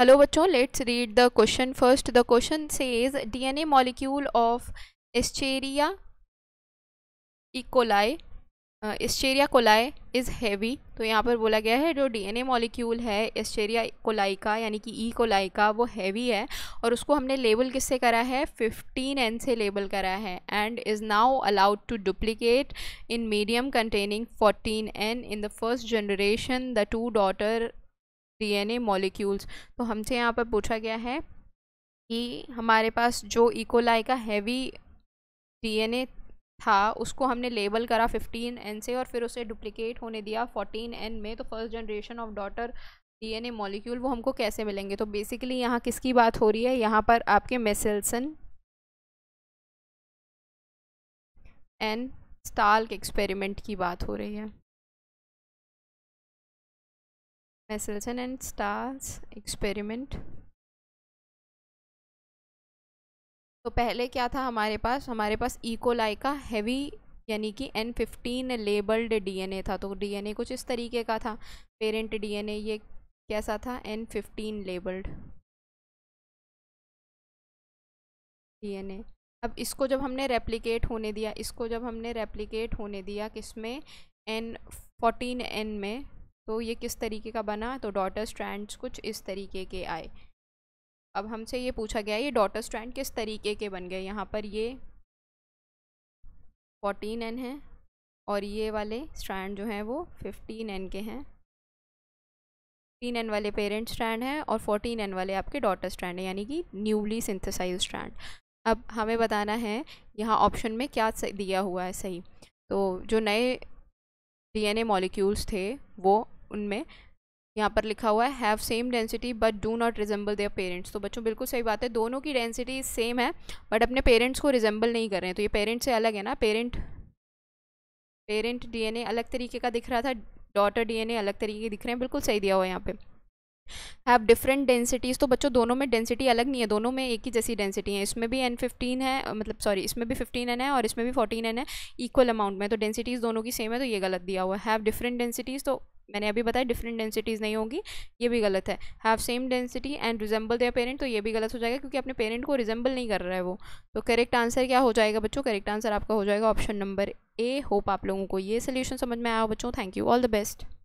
Hello बच्चों let's read the question first the question says DNA molecule of Escherichia E coli Escherichia coli is heavy तो यहाँ पर बोला गया है जो डीएनए मॉलिक्यूल है एस्चेरिया कोलाई का यानी कि ई e कोलाई का वो हैवी है और उसको हमने लेबल किससे करा है 15 एन से लेबल करा है and is now allowed to duplicate in medium containing 14 N in the first generation the two daughter DNA molecules तो हमसे यहाँ पर पूछा गया है कि हमारे पास जो इकोलाई e का हैवी डीएनए था उसको हमने लेबल करा 15 एन से और फिर उसे डुप्लीकेट होने दिया 14 एन में तो first generation of daughter DNA molecule वो हमको कैसे मिलेंगे तो बेसिकली यहाँ किसकी बात हो रही है यहाँ पर आपके मेसेल्सन एन स्टाल के एक्सपेरिमेंट की बात हो रही है Messelson and Stars experiment. तो पहले क्या था हमारे पास हमारे पास इकोलाई e. का हैवी यानी कि एन फिफ्टीन लेबल्ड ए था तो ए कुछ इस तरीके का था पेरेंट ए ये कैसा था एन फिफ्टीन लेबल्ड ए अब इसको जब हमने रेप्लिकेट होने दिया इसको जब हमने रेप्लिकेट होने दिया किसमें एन फोर्टीन एन में तो ये किस तरीके का बना तो डॉटर स्ट्रैंड्स कुछ इस तरीके के आए अब हमसे ये पूछा गया ये डॉटर स्ट्रैंड किस तरीके के बन गए यहाँ पर ये फोर्टीन एन हैं और ये वाले स्ट्रैंड जो हैं वो फिफ्टीन एन के हैं फिफ्टीन एन वाले पेरेंट स्ट्रैंड हैं और फोर्टीन एन वाले आपके डॉटर स्ट्रैंड हैं यानी कि न्यूली सिंथेसाइज स्ट्रैंड अब हमें बताना है यहाँ ऑप्शन में क्या दिया हुआ है सही तो जो नए डीएनए मॉलिक्यूल्स थे वो उनमें यहाँ पर लिखा हुआ है have same density but do not resemble their parents तो बच्चों बिल्कुल सही बात है दोनों की डेंसिटी सेम है बट अपने पेरेंट्स को रिजेंबल नहीं कर रहे हैं तो ये पेरेंट्स से अलग है ना पेरेंट पेरेंट डीएनए अलग तरीके का दिख रहा था डॉटर डीएनए अलग तरीके के दिख रहे हैं बिल्कुल सही दिया हुआ है यहाँ पर हैव डिफरेंट डेंसिटीज़ तो बच्चों दोनों में डेंसिटी अलग नहीं है दोनों में एक ही जैसी डेंसिटी है इसमें भी एन फिफ्टीन है मतलब सॉरी इसमें भी फिफ्टीन एन है और इसमें भी फोर्टीन एन है इक्वल अमाउंट में तो डेंसिटीज़ दोनों की सेम है तो ये गलत दिया हुआ हैव डिफरेंट डेंसिटीज़ तो मैंने अभी बताया डिफरेंट डेंसिटीज़ नहीं होंगी ये भी गलत है have same density and resemble their parent तो ये भी गलत हो जाएगा क्योंकि अपने पेरेंट को रिजेंबल नहीं कर रहा है वो तो करेक्ट आंसर क्या हो जाएगा बच्चों करेक्ट आंसर आपका हो जाएगा ऑप्शन नंबर ए होप आप लोगों को ये सोल्यूशन समझ में आया हो बच्चों thank you all the best